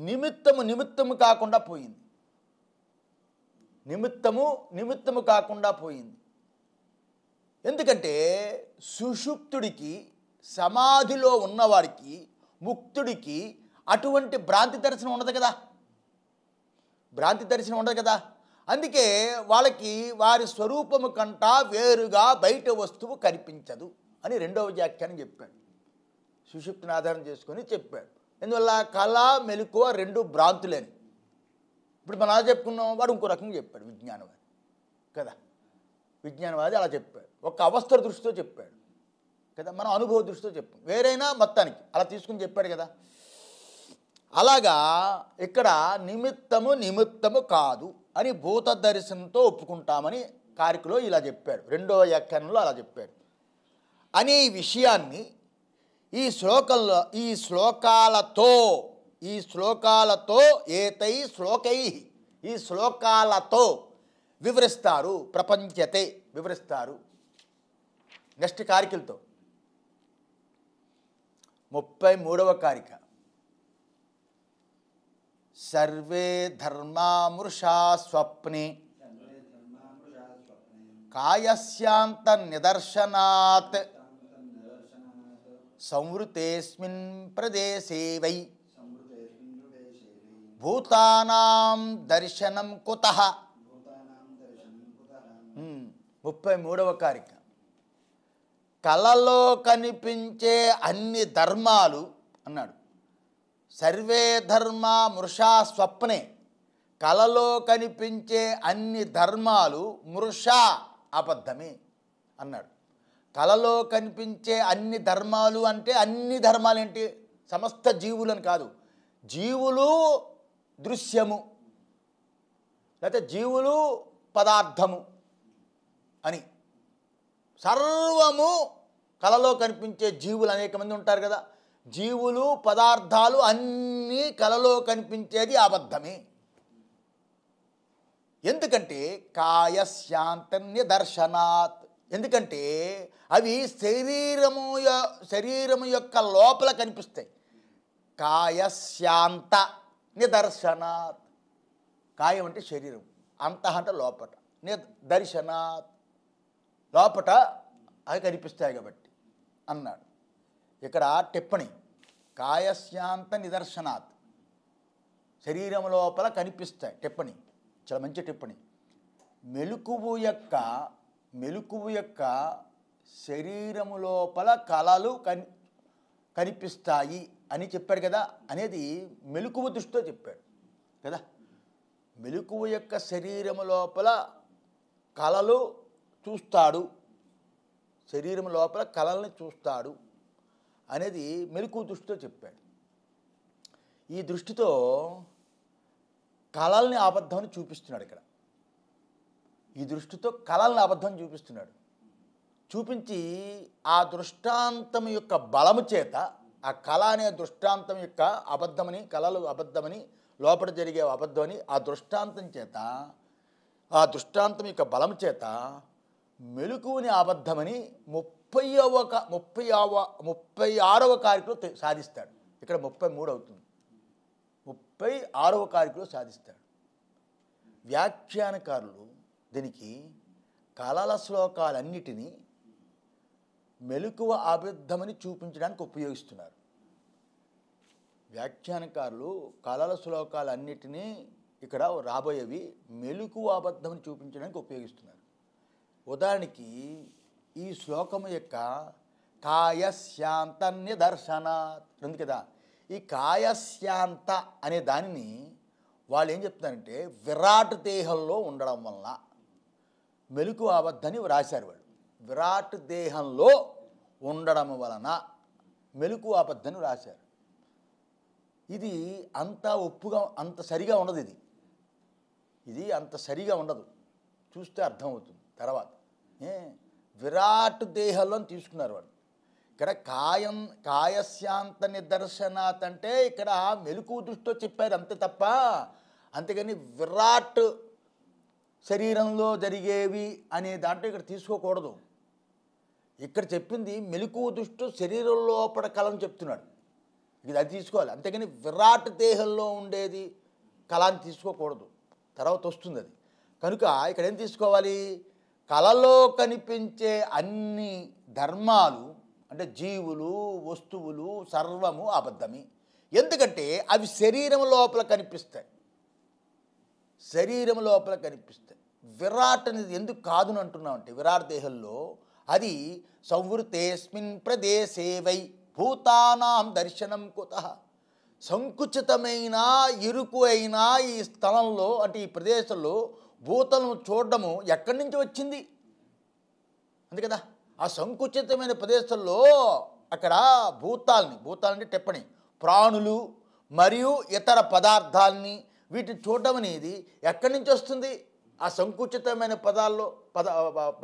Speaker 1: నిమిత్తము నిమిత్తము కాకుండా పోయింది నిమిత్తము నిమిత్తము కాకుండా పోయింది ఎందుకంటే సుషుప్తుడికి సమాధిలో ఉన్నవారికి ముక్తుడికి అటువంటి భ్రాంతి దర్శనం ఉండదు కదా భ్రాంతి దర్శనం ఉండదు కదా అందుకే వాళ్ళకి వారి స్వరూపము కంట వేరుగా బయట వస్తువు కనిపించదు అని రెండవ వ్యాఖ్యానం చెప్పాడు సుషుప్తిని ఆధారం చేసుకొని చెప్పాడు ఎందువల్ల కళ మెలకువ రెండు భ్రాంతులేని ఇప్పుడు మనం అలా చెప్పుకున్నాం వాడు ఇంకో రకంగా చెప్పాడు విజ్ఞానవాది కదా విజ్ఞానవాది అలా చెప్పాడు ఒక అవస్థల దృష్టితో చెప్పాడు కదా మనం అనుభవ దృష్టితో చెప్పాం వేరైనా మొత్తానికి అలా తీసుకుని చెప్పాడు కదా అలాగా ఇక్కడ నిమిత్తము నిమిత్తము కాదు అని భూత దర్శనంతో ఒప్పుకుంటామని కారికలో ఇలా చెప్పాడు రెండవ వ్యాఖ్యానంలో అలా చెప్పాడు అనే విషయాన్ని ఈ శ్లోకంలో ఈ శ్లోకాలతో ఈ శ్లోకాలతో ఏతై శ్లోకై ఈ శ్లోకాలతో వివరిస్తారు ప్రపంచతే వివరిస్తారు నెక్స్ట్ కారికలతో ముప్పై మూడవ కారిక సర్వే ధర్మామృషా స్వప్ని కాయస్యాంత నిదర్శనాత్ సంవృతేస్మిన్ ప్రదేశే వై భూతానాం దర్శనం కుత ముప్పై మూడవ కారిక కలలో కనిపించే అన్ని ధర్మాలు అన్నాడు సర్వే ధర్మ మృషా స్వప్నే కలలో కనిపించే అన్ని ధర్మాలు మృషా అబద్ధమే అన్నాడు కలలో కనిపించే అన్ని ధర్మాలు అంటే అన్ని ధర్మాలు ఏంటి సమస్త జీవులని కాదు జీవులు దృశ్యము లేకపోతే జీవులు పదార్థము అని సర్వము కలలో కనిపించే జీవులు అనేక మంది ఉంటారు కదా జీవులు పదార్థాలు అన్నీ కలలో కనిపించేది అబద్ధమే ఎందుకంటే కాయశాంతన్య దర్శనాత్ ఎందుకంటే అవి శరీరము శరీరము యొక్క లోపల కనిపిస్తాయి కాయశాంత నిదర్శనాత్ కాయం అంటే శరీరం అంత అంటే లోపట నిదర్శనాత్ లోపట అవి కనిపిస్తాయి కాబట్టి అన్నాడు ఇక్కడ టిప్పణి కాయశాంత నిదర్శనాత్ శరీరం లోపల కనిపిస్తాయి టిప్పణి చాలా మంచి టిప్పణి మెలుకువు యొక్క మెలుకువు యొక్క శరీరము లోపల కళలు కని కనిపిస్తాయి అని చెప్పాడు కదా అనేది మెలుకువు దృష్టితో చెప్పాడు కదా మెలుకువు యొక్క శరీరము లోపల కళలు చూస్తాడు శరీరం లోపల కళల్ని చూస్తాడు అనేది మెలకు దృష్టితో చెప్పాడు ఈ దృష్టితో కళల్ని అబద్ధమని చూపిస్తున్నాడు ఇక్కడ ఈ దృష్టితో కళల్ని అబద్ధం చూపిస్తున్నాడు చూపించి ఆ దృష్టాంతం యొక్క బలము చేత ఆ కళ అనే దృష్టాంతం యొక్క అబద్ధమని కళలు అబద్ధమని లోపల జరిగే అబద్ధమని ఆ దృష్టాంతం చేత ఆ దృష్టాంతం యొక్క బలం చేత మెలకువని అబద్ధమని ముప్పై ముప్పై ఒక ముప్పై ఆవ ముప్పై ఆరవ కార్యక్రమం సాధిస్తాడు ఇక్కడ ముప్పై మూడు అవుతుంది ముప్పై ఆరవ కార్యక్రమం సాధిస్తాడు వ్యాఖ్యానకారులు దీనికి కళల శ్లోకాలన్నిటినీ మెలకువ అబద్ధమని చూపించడానికి ఉపయోగిస్తున్నారు వ్యాఖ్యానకారులు కళల శ్లోకాలన్నిటినీ ఇక్కడ రాబోయేవి మెలకువ అబద్ధమని చూపించడానికి ఉపయోగిస్తున్నారు ఉదాహరణకి ఈ శ్లోకము యొక్క కాయశాంత నిదర్శనాత్ ఉంది కదా ఈ కాయశాంత అనే దానిని వాళ్ళు ఏం చెప్తారంటే విరాట్ దేహంలో ఉండడం వలన మెలకు అవద్దని వ్రాశారు వాళ్ళు విరాట్ దేహంలో ఉండడం వలన మెలకు అబద్ధని రాశారు ఇది అంత ఒప్పుగా అంత సరిగా ఉండదు ఇది ఇది అంత సరిగా ఉండదు చూస్తే అర్థమవుతుంది తర్వాత ఏ విరాట్ దేహంలో తీసుకున్నారు వాళ్ళు ఇక్కడ కాయం కాయశాంత నిదర్శనాత్ అంటే ఇక్కడ మెలకు దృష్టితో చెప్పారు అంతే తప్ప అంతేగాని విరాట్ శరీరంలో జరిగేవి అనే దాంట్లో ఇక్కడ తీసుకోకూడదు ఇక్కడ చెప్పింది మెలకు దృష్టి శరీరం లోపల అని చెప్తున్నాడు ఇది అది తీసుకోవాలి అంతేగాని విరాట్ దేహంలో ఉండేది అని తీసుకోకూడదు తర్వాత వస్తుంది అది కనుక ఇక్కడ ఏం తీసుకోవాలి కలలో కనిపించే అన్ని ధర్మాలు అంటే జీవులు వస్తువులు సర్వము అబద్ధమే ఎందుకంటే అవి శరీరం లోపల కనిపిస్తాయి శరీరం లోపల కనిపిస్తాయి విరాట్ అనేది ఎందుకు కాదుని అంటున్నామంటే విరాట్ దేహంలో అది సంవృతేస్మిన్ ప్రదేశే వై భూతానాం దర్శనం కుత సంకుచితమైన ఇరుకు అయినా ఈ స్థలంలో అంటే ఈ ప్రదేశంలో భూతలను చూడడము ఎక్కడి నుంచి వచ్చింది అంతే కదా ఆ సంకుచితమైన ప్రదేశంలో అక్కడ భూతాలని భూతాలంటే టిప్పణి ప్రాణులు మరియు ఇతర పదార్థాలని వీటిని చూడడం అనేది ఎక్కడి నుంచి వస్తుంది ఆ సంకుచితమైన పదాల్లో పద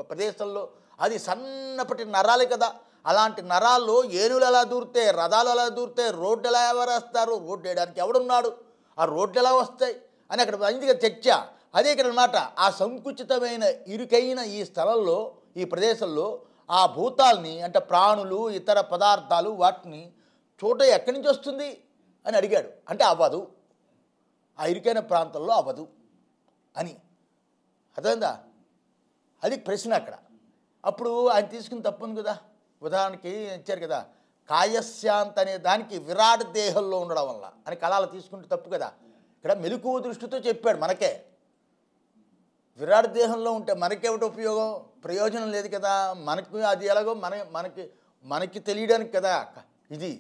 Speaker 1: ప్రదేశంలో అది సన్నపటి నరాలి కదా అలాంటి నరాల్లో ఏనుగులు ఎలా దూరితే రథాలు ఎలా దూరితే రోడ్డు ఎలా ఎవరేస్తారు రోడ్డు వేయడానికి ఎవడున్నాడు ఆ రోడ్లు ఎలా వస్తాయి అని అక్కడ అయింది చర్చ అదే ఇక్కడ అనమాట ఆ సంకుచితమైన ఇరుకైన ఈ స్థలంలో ఈ ప్రదేశంలో ఆ భూతాల్ని అంటే ప్రాణులు ఇతర పదార్థాలు వాటిని చోట ఎక్కడి నుంచి వస్తుంది అని అడిగాడు అంటే అవ్వదు ఆ ఇరుకైన ప్రాంతంలో అవ్వదు అని అర్థమైందా అది ప్రశ్న అక్కడ అప్పుడు ఆయన తీసుకుని తప్పుంది కదా ఉదాహరణకి ఇచ్చారు కదా కాయశాంత్ అనే దానికి విరాట్ దేహంలో ఉండడం వల్ల అని కళాలు తీసుకుంటే తప్పు కదా ఇక్కడ మెలకువ దృష్టితో చెప్పాడు మనకే విరాట్ దేహంలో ఉంటే మనకేమిటి ఉపయోగం ప్రయోజనం లేదు కదా మనకు అది ఎలాగో మన మనకి మనకి తెలియడానికి కదా ఇది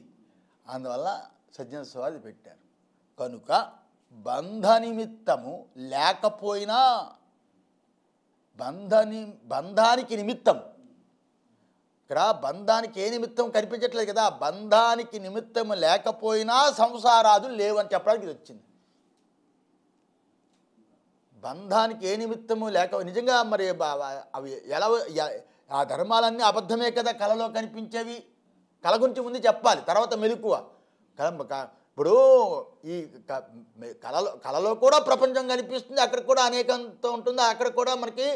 Speaker 1: అందువల్ల సజ్జన స్వాది పెట్టారు కనుక బంధ నిమిత్తము లేకపోయినా బంధని బంధానికి నిమిత్తం ఇక్కడ బంధానికి ఏ నిమిత్తం కనిపించట్లేదు కదా బంధానికి నిమిత్తం లేకపోయినా సంసారాదులు లేవని చెప్పడానికి ఇది వచ్చింది బంధానికి ఏ నిమిత్తము లేక నిజంగా మరి అవి ఎలా ఆ ధర్మాలన్నీ అబద్ధమే కదా కళలో కనిపించేవి కళ గురించి ముందు చెప్పాలి తర్వాత మెలకువ ఇప్పుడు ఈ కళలో కళలో కూడా ప్రపంచం కనిపిస్తుంది అక్కడ కూడా అనేకంతో ఉంటుంది అక్కడ కూడా మనకి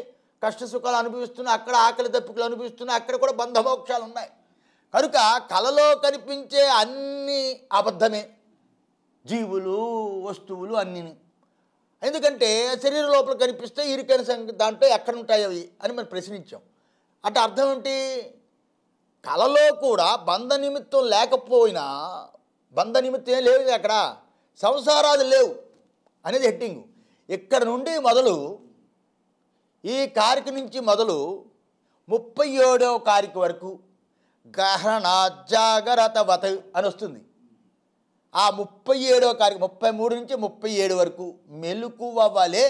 Speaker 1: కష్ట సుఖాలు అనుభవిస్తున్నాయి అక్కడ ఆకలి దప్పికలు అనుభవిస్తున్నాయి అక్కడ కూడా బంధమోక్షాలు ఉన్నాయి కనుక కళలో కనిపించే అన్ని అబద్ధమే జీవులు వస్తువులు అన్నీ ఎందుకంటే శరీర లోపల కనిపిస్తే ఇరుకైన దాంట్లో ఎక్కడ ఉంటాయి అవి అని మనం ప్రశ్నించాం అంటే అర్థం ఏంటి కళలో కూడా బంధ నిమిత్తం లేకపోయినా బంధ నిమిత్తం లేవు అక్కడ సంసారాలు లేవు అనేది హెట్టింగ్ ఇక్కడ నుండి మొదలు ఈ కారిక నుంచి మొదలు ముప్పై ఏడవ కారిక వరకు గహన జాగ్రత్త వత అని వస్తుంది ఆ ముప్పై ఏడవ కార్యక్రమం ముప్పై మూడు నుంచి ముప్పై ఏడు వరకు మెలుకువ వలె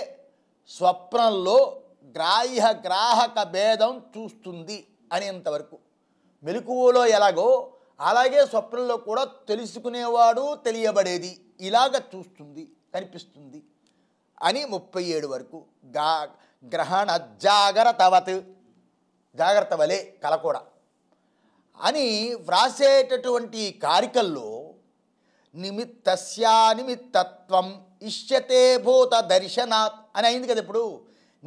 Speaker 1: స్వప్నంలో గ్రాహ్య గ్రాహక భేదం చూస్తుంది అనేంతవరకు మెలుకువలో ఎలాగో అలాగే స్వప్నంలో కూడా తెలుసుకునేవాడు తెలియబడేది ఇలాగ చూస్తుంది కనిపిస్తుంది అని ముప్పై ఏడు వరకు గా గ్రహణ జాగ్రత్తవత్ జాగ్రత్త వలే కల కూడా అని వ్రాసేటటువంటి కారికల్లో నిమిత్తస్యా నిమిత్తత్వం ఇష్యతే భూత దర్శనాత్ అని అయింది కదా ఇప్పుడు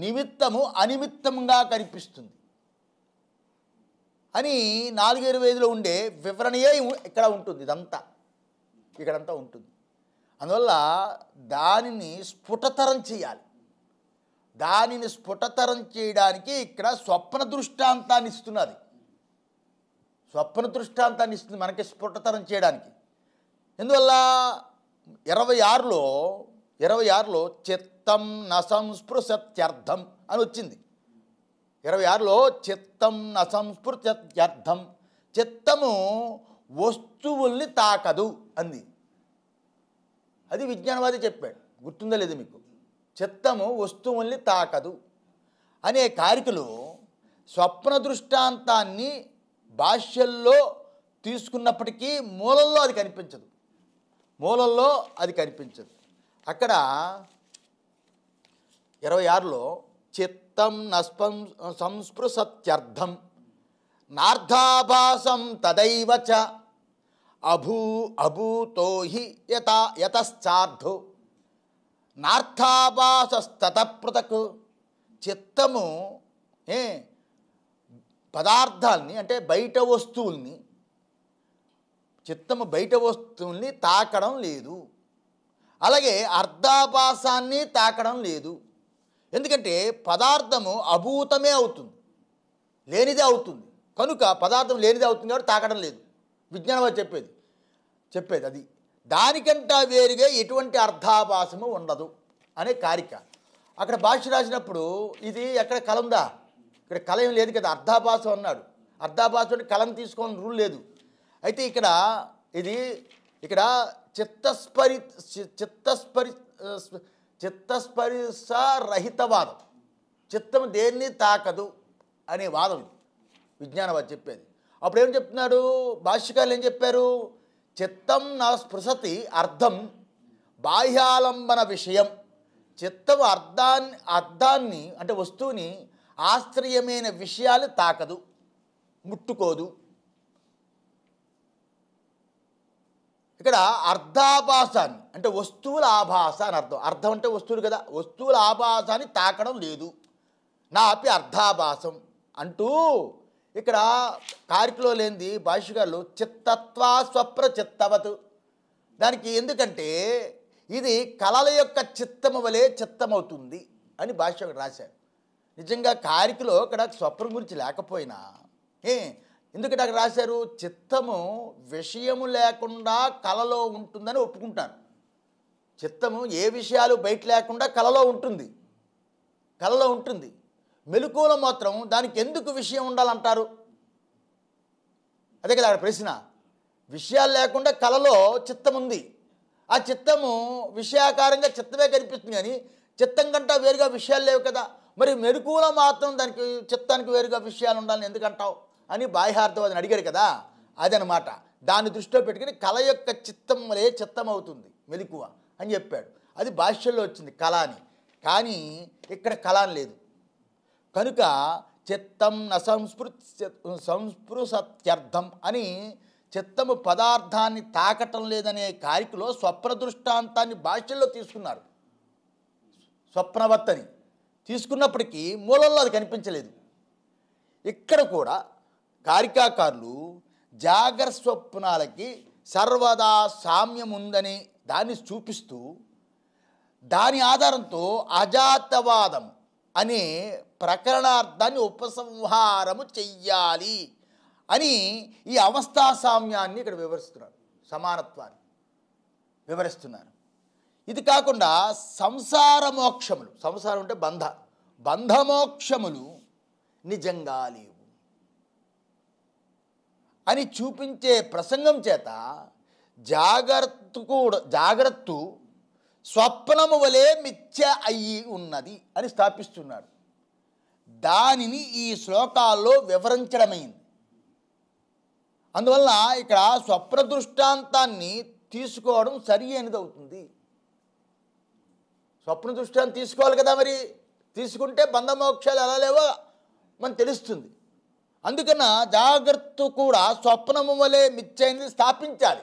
Speaker 1: నిమిత్తము అనిమిత్తంగా కనిపిస్తుంది అని నాలుగు ఇరవై ఐదులో ఉండే వివరణయే ఇక్కడ ఉంటుంది ఇదంతా ఇక్కడంతా ఉంటుంది అందువల్ల దానిని స్ఫుటతరం చేయాలి దానిని స్ఫుటతరం చేయడానికి ఇక్కడ స్వప్న దృష్టాంతాన్ని ఇస్తున్నది స్వప్న దృష్టాంతాన్ని ఇస్తుంది మనకి స్ఫుటతరం చేయడానికి ఎందువల్ల ఇరవై ఆరులో ఇరవై ఆరులో చిత్తం నసంస్పృశత్యర్థం అని వచ్చింది ఇరవై ఆరులో చిత్తం నసంస్పృత్యర్థం చిత్తము వస్తువుల్ని తాకదు అంది అది విజ్ఞానవాది చెప్పాడు గుర్తుందా లేదు మీకు చిత్తము వస్తువుల్ని తాకదు అనే కారికలు స్వప్న దృష్టాంతాన్ని భాష్యల్లో తీసుకున్నప్పటికీ మూలంలో అది కనిపించదు మూలంలో అది కనిపించదు అక్కడ ఇరవై ఆరులో చిత్తం నస్పం సంస్పృశత్యర్థం నార్థాభాసం తదైవ అభూ అభూతో హి యత యతశ్చార్థు నార్థాభాసస్తతపృతక్ చిత్తము ఏ పదార్థాల్ని అంటే బయట వస్తువుల్ని చిత్తము బయట వస్తువుల్ని తాకడం లేదు అలాగే అర్ధాపాసాన్ని తాకడం లేదు ఎందుకంటే పదార్థము అభూతమే అవుతుంది లేనిదే అవుతుంది కనుక పదార్థం లేనిదే అవుతుంది కాబట్టి తాకడం లేదు విజ్ఞానం చెప్పేది చెప్పేది అది దానికంటా వేరుగా ఎటువంటి అర్థాభాసము ఉండదు అనే కారిక అక్కడ భాష రాసినప్పుడు ఇది ఎక్కడ కలందా ఇక్కడ కలయం లేదు కదా అర్ధాభాసం అన్నాడు అర్ధాభాసం కలం తీసుకోని రూల్ లేదు అయితే ఇక్కడ ఇది ఇక్కడ చిత్తస్పరి చిత్తస్పరి చిత్తస్పరిశ రహితవాదం చిత్తం దేన్ని తాకదు అనే వాదం ఇది విజ్ఞానవాది చెప్పేది అప్పుడు ఏం చెప్తున్నాడు భాష్యకాలు ఏం చెప్పారు చిత్తం నా స్పృశతి అర్థం బాహ్యాలంబన విషయం చిత్తం అర్థాన్ని అర్థాన్ని అంటే వస్తువుని ఆశ్చర్యమైన విషయాలు తాకదు ముట్టుకోదు ఇక్కడ అర్ధాభాసాన్ని అంటే వస్తువుల ఆభాస అని అర్థం అర్థం అంటే వస్తువులు కదా వస్తువుల ఆభాసాన్ని తాకడం లేదు నా అపి అర్ధాభాసం అంటూ ఇక్కడ కారికలో లేనిది భాష్యకారులు చిత్తత్వా స్వప్ర చిత్తవత్ దానికి ఎందుకంటే ఇది కళల యొక్క చిత్తము వలె చిత్తమవుతుంది అని భాష్యకుడు రాశారు నిజంగా కారికలో ఇక్కడ స్వప్నం గురించి లేకపోయినా ఏ ఎందుకంటే అక్కడ రాశారు చిత్తము విషయము లేకుండా కలలో ఉంటుందని ఒప్పుకుంటాను చిత్తము ఏ విషయాలు బయట లేకుండా కలలో ఉంటుంది కలలో ఉంటుంది మెలకువలో మాత్రం దానికి ఎందుకు విషయం ఉండాలంటారు అదే కదా అక్కడ ప్రశ్న విషయాలు లేకుండా కలలో చిత్తం ఉంది ఆ చిత్తము విషయాకారంగా చిత్తమే కనిపిస్తుంది కానీ చిత్తం కంటా వేరుగా విషయాలు లేవు కదా మరి మెరుకువలో మాత్రం దానికి చిత్తానికి వేరుగా విషయాలు ఉండాలని ఎందుకంటావు అని బాహ్యార్థవాదిని అడిగాడు కదా అదనమాట దాన్ని దృష్టిలో పెట్టుకుని కళ యొక్క చిత్తం వలే చిత్తం అవుతుంది మెలకువ అని చెప్పాడు అది భాష్యంలో వచ్చింది కళ అని కానీ ఇక్కడ కళ అని లేదు కనుక చిత్తం న సంస్పృశత్యర్థం అని చిత్తము పదార్థాన్ని తాకటం లేదనే కారికలో స్వప్న దృష్టాంతాన్ని భాష్యంలో తీసుకున్నారు స్వప్నవత్తని తీసుకున్నప్పటికీ మూలంలో అది కనిపించలేదు ఇక్కడ కూడా గారికాకారులు జాగర్ స్వప్నాలకి సర్వదా సామ్యం ఉందని దాన్ని చూపిస్తూ దాని ఆధారంతో అజాతవాదం అనే ప్రకరణార్థాన్ని ఉపసంహారము చెయ్యాలి అని ఈ అవస్థా సామ్యాన్ని ఇక్కడ వివరిస్తున్నారు సమానత్వాన్ని వివరిస్తున్నారు ఇది కాకుండా సంసార మోక్షములు సంసారం అంటే బంధ బంధమోక్షములు నిజంగా లేవు అని చూపించే ప్రసంగం చేత జాగ్రత్త కూడా జాగ్రత్త స్వప్నము వలె మిథ్య అయి ఉన్నది అని స్థాపిస్తున్నాడు దానిని ఈ శ్లోకాల్లో వివరించడమైంది అందువల్ల ఇక్కడ స్వప్న దృష్టాంతాన్ని తీసుకోవడం సరి అయినది అవుతుంది స్వప్న దృష్టాన్ని తీసుకోవాలి కదా మరి తీసుకుంటే బంధమోక్షాలు ఎలా లేవో మనకు తెలుస్తుంది అందుకన జాగ్రత్త కూడా స్వప్నము వలె మిచ్చైంది స్థాపించాలి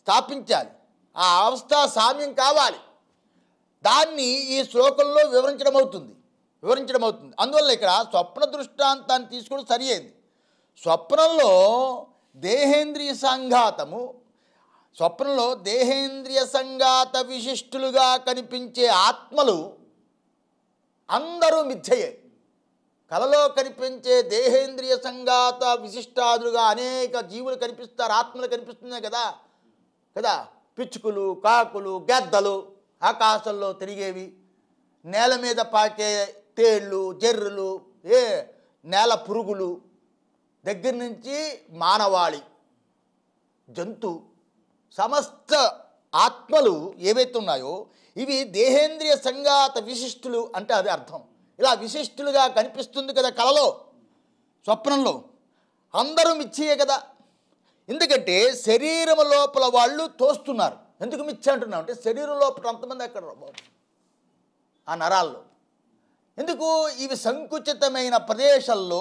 Speaker 1: స్థాపించాలి ఆ అవస్థ సామ్యం కావాలి దాన్ని ఈ శ్లోకంలో వివరించడం అవుతుంది వివరించడం అవుతుంది అందువల్ల ఇక్కడ స్వప్న దృష్టాంతాన్ని తీసుకోవడం సరి అయింది స్వప్నంలో దేహేంద్రియ సంఘాతము స్వప్నంలో దేహేంద్రియ సంఘాత విశిష్టులుగా కనిపించే ఆత్మలు అందరూ మిథ్యయ్యాయి కలలో కనిపించే దేహేంద్రియ సంఘాత విశిష్టాదులుగా అనేక జీవులు కనిపిస్తారు ఆత్మలు కనిపిస్తున్నాయి కదా కదా పిచ్చుకులు కాకులు గెద్దలు ఆకాశంలో తిరిగేవి నేల మీద పాకే తేళ్ళు జర్రులు ఏ నేల పురుగులు దగ్గర నుంచి మానవాళి జంతు సమస్త ఆత్మలు ఏవైతే ఉన్నాయో ఇవి దేహేంద్రియ సంఘాత విశిష్టులు అంటే అది అర్థం ఇలా విశిష్టులుగా కనిపిస్తుంది కదా కళలో స్వప్నంలో అందరూ మిచ్చియే కదా ఎందుకంటే శరీరం లోపల వాళ్ళు తోస్తున్నారు ఎందుకు మిచ్చి అంటున్నాం అంటే శరీరం లోపల అంతమంది అక్కడ ఆ నరాల్లో ఎందుకు ఇవి సంకుచితమైన ప్రదేశాల్లో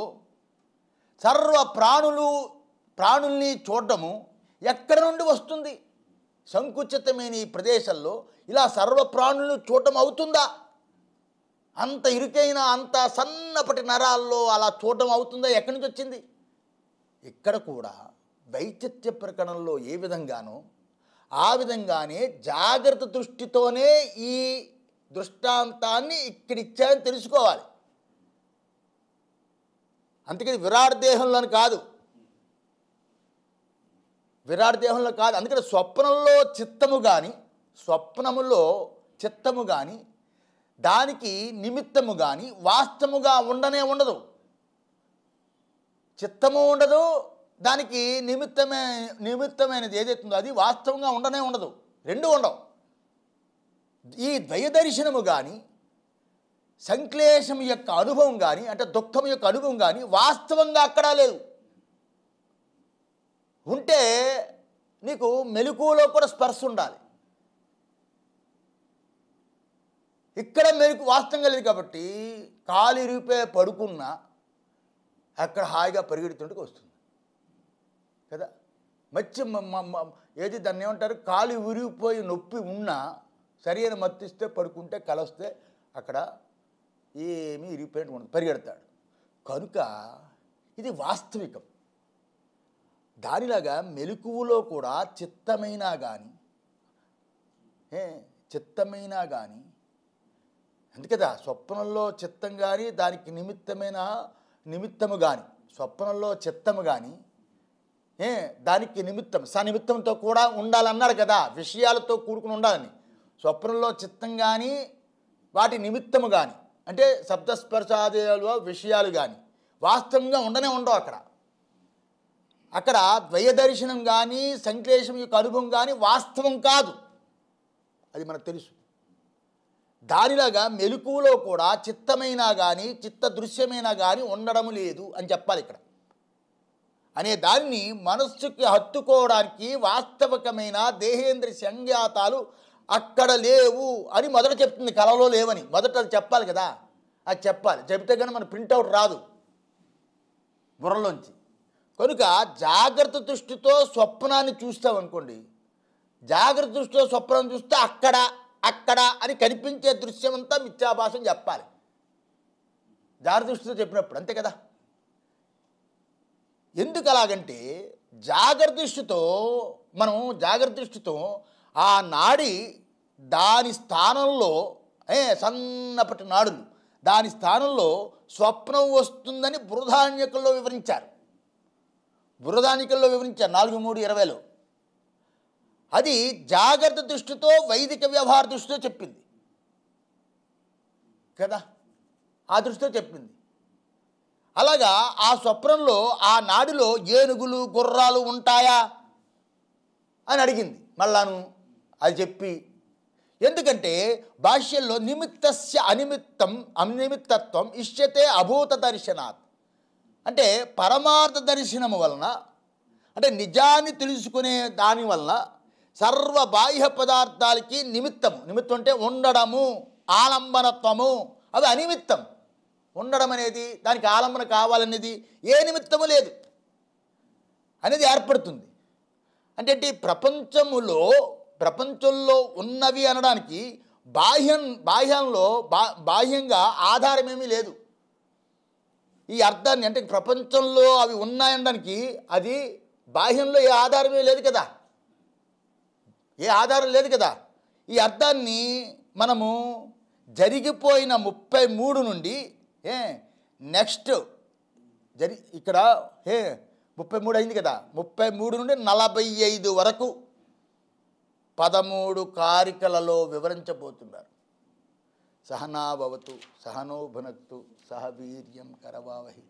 Speaker 1: సర్వ ప్రాణులు ప్రాణుల్ని చూడటము ఎక్కడ నుండి వస్తుంది సంకుచితమైన ఈ ప్రదేశాల్లో ఇలా సర్వ ప్రాణులను చూడటం అవుతుందా అంత ఇరుకైన అంత సన్నపటి నరాల్లో అలా చూడడం అవుతుందా ఎక్కడి నుంచి వచ్చింది ఇక్కడ కూడా వైచిత్య ప్రకటనలో ఏ విధంగానో ఆ విధంగానే జాగ్రత్త దృష్టితోనే ఈ దృష్టాంతాన్ని ఇక్కడిచ్చారని తెలుసుకోవాలి అందుకని విరాట్ దేహంలోని కాదు విరాట్ దేహంలో కాదు అందుకని స్వప్నంలో చిత్తము కానీ స్వప్నములో చిత్తము కానీ దానికి నిమిత్తము కానీ వాస్తముగా ఉండనే ఉండదు చిత్తము ఉండదు దానికి నిమిత్తమే నిమిత్తమైనది ఏదైతుందో అది వాస్తవంగా ఉండనే ఉండదు రెండు ఉండవు ఈ ద్వయదర్శనము కానీ సంక్లేశం యొక్క అనుభవం కానీ అంటే దుఃఖం యొక్క అనుభవం కానీ వాస్తవంగా అక్కడా లేదు ఉంటే నీకు మెలకువలో కూడా స్పర్శ ఉండాలి ఇక్కడ మీకు వాస్తవం కలిగింది కాబట్టి కాలు ఇరిగిపోయి పడుకున్నా అక్కడ హాయిగా పరిగెడుతుంటే వస్తుంది కదా మచ్చి ఏది దాన్ని ఏమంటారు కాలు ఉరిగిపోయి నొప్పి ఉన్నా సరైన మత్తిస్తే పడుకుంటే కలస్తే అక్కడ ఏమీ ఇరిగిపోయినట్టు ఉండదు పరిగెడతాడు కనుక ఇది వాస్తవికం దానిలాగా మెలకువలో కూడా చిత్తమైనా కానీ చిత్తమైనా కానీ అందుకే స్వప్నంలో చిత్తం కానీ దానికి నిమిత్తమైన నిమిత్తము కానీ స్వప్నంలో చిత్తము కానీ ఏ దానికి నిమిత్తం సనిమిత్తంతో కూడా ఉండాలన్నారు కదా విషయాలతో కూడుకుని ఉండాలని స్వప్నంలో చిత్తం కానీ వాటి నిమిత్తము కానీ అంటే శబ్దస్పర్శాదేలో విషయాలు కానీ వాస్తవంగా ఉండనే ఉండవు అక్కడ అక్కడ ద్వయ దర్శనం కానీ సంక్లేశం యొక్క అనుభవం కానీ వాస్తవం కాదు అది మనకు తెలుసు దానిలాగా మెలకువలో కూడా చిత్తమైనా కానీ చిత్త దృశ్యమైనా కానీ ఉండడం లేదు అని చెప్పాలి ఇక్కడ అనే దాన్ని మనస్సుకి హత్తుకోవడానికి వాస్తవికమైన దేహేంద్ర సంజ్ఞాతాలు అక్కడ లేవు అని మొదట చెప్తుంది కళలో లేవని మొదట అది చెప్పాలి కదా అది చెప్పాలి చెబితే కానీ మన ప్రింట్అవుట్ రాదు బుర్రలోంచి కనుక జాగ్రత్త దృష్టితో స్వప్నాన్ని చూస్తామనుకోండి జాగ్రత్త దృష్టితో స్వప్నాన్ని చూస్తే అక్కడ అక్కడ అని కనిపించే దృశ్యం అంతా మిథ్యాభాసం చెప్పాలి జాగ్రదృష్టితో చెప్పినప్పుడు అంతే కదా ఎందుకు అలాగంటే జాగ్రదృష్టితో మనం జాగ్రదృష్టితో ఆ నాడి దాని స్థానంలో ఏ సన్నపటి నాడులు దాని స్థానంలో స్వప్నం వస్తుందని బృధాన్యకుల్లో వివరించారు బృధానికల్లో వివరించారు నాలుగు మూడు ఇరవైలో అది జాగ్రత్త దృష్టితో వైదిక వ్యవహార దృష్టితో చెప్పింది కదా ఆ దృష్టితో చెప్పింది అలాగా ఆ స్వప్నంలో ఆ నాడిలో ఏనుగులు గుర్రాలు ఉంటాయా అని అడిగింది మళ్ళాను అది చెప్పి ఎందుకంటే భాష్యంలో నిమిత్తస్య అనిమిత్తం అనిమిత్తత్వం ఇష్యతే అభూత దర్శనాత్ అంటే పరమార్థ దర్శనము వలన అంటే నిజాన్ని తెలుసుకునే దాని వలన సర్వ బాహ్య పదార్థాలకి నిమిత్తము నిమిత్తం అంటే ఉండడము ఆలంబనత్వము అది అనిమిత్తం ఉండడం అనేది దానికి ఆలంబన కావాలనేది ఏ నిమిత్తము లేదు అనేది ఏర్పడుతుంది అంటే ప్రపంచములో ప్రపంచంలో ఉన్నవి అనడానికి బాహ్యం బాహ్యంలో బా బాహ్యంగా ఆధారమేమీ లేదు ఈ అర్థాన్ని అంటే ప్రపంచంలో అవి ఉన్నాయనడానికి అది బాహ్యంలో ఏ ఆధారమే లేదు కదా ఏ ఆధారం లేదు కదా ఈ అర్థాన్ని మనము జరిగిపోయిన ముప్పై మూడు నుండి ఏ నెక్స్ట్ జరి ఇక్కడ ఏ ముప్పై మూడు అయింది కదా ముప్పై మూడు నుండి నలభై ఐదు వరకు పదమూడు కారికలలో వివరించబోతున్నారు సహనాభవతు సహనోభునత్తు సహవీర్యం కరవావహి